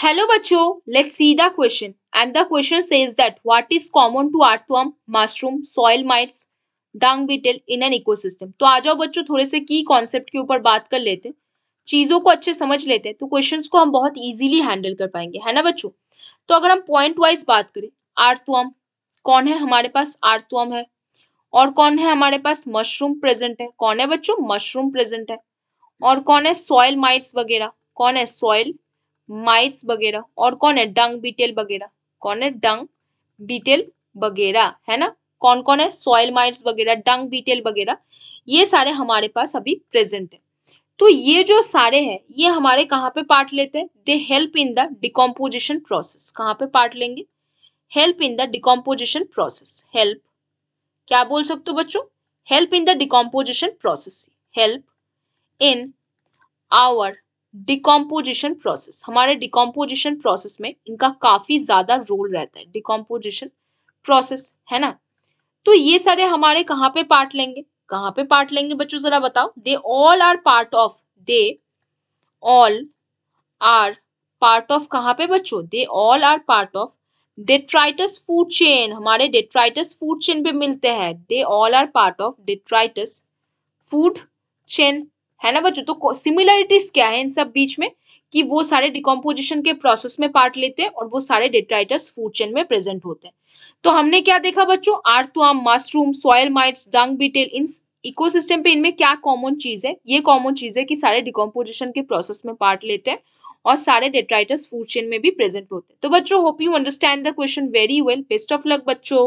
Hello bacho, let's see the question. And the question says that what is common to earthworm, mushroom soil mites dung beetle in an ecosystem तो आ जाओ बच्चों थोड़े से की concept के ऊपर बात कर लेते चीज़ों को अच्छे समझ लेते तो क्वेश्चन को हम बहुत ईजिली हैंडल कर पाएंगे है ना बच्चों तो अगर हम पॉइंट वाइज बात करें आर्थवम कौन है हमारे पास आर्थवम है और कौन है हमारे पास मशरूम प्रेजेंट है कौन है बच्चों मशरूम प्रेजेंट है और कौन है सॉइल माइट्स वगैरह कौन है सॉयल माइट्स वगैरह और कौन है डंग बीटेल वगैरह कौन है डंग बीटेल वगैरह है ना कौन कौन है सॉयल माइट्स वगैरह डंग बीटेल वगैरह ये सारे हमारे पास अभी प्रेजेंट है तो ये जो सारे हैं ये हमारे कहाँ पे पार्ट लेते हैं they help in the decomposition process कहाँ पे पार्ट लेंगे help in the decomposition process help क्या बोल सकते हो बच्चों help in the decomposition process help in our decomposition process हमारे डिकॉम्पोजिशन प्रोसेस में इनका काफ़ी ज़्यादा रोल रहता है डिकॉम्पोजिशन प्रोसेस है ना तो ये सारे हमारे कहाँ पे पार्ट लेंगे कहाँ पे पार्ट लेंगे बच्चों ज़रा बताओ they all are part of they all are part of कहाँ पे बच्चों they all are part of detritus food chain हमारे डेट्राइटस फूड चेन पे मिलते हैं they all are part of detritus food chain है ना बच्चों तो सिमिलरिटीज क्या है इन सब बीच में कि वो सारे डिकम्पोजिशन के प्रोसेस में पार्ट लेते हैं और वो सारे डेट्राइटस फूड चेन में प्रेजेंट होते हैं तो हमने क्या देखा बच्चों earthworm mushroom soil mites dung beetle in ecosystem पे इनमें क्या कॉमन चीज है ये कॉमन चीज है कि सारे डिकम्पोजिशन के प्रोसेस में पार्ट लेते हैं और सारे डेट्राइटस फूड चेन में भी प्रेजेंट होते हैं तो बच्चों hope you understand the question very well best of luck बच्चों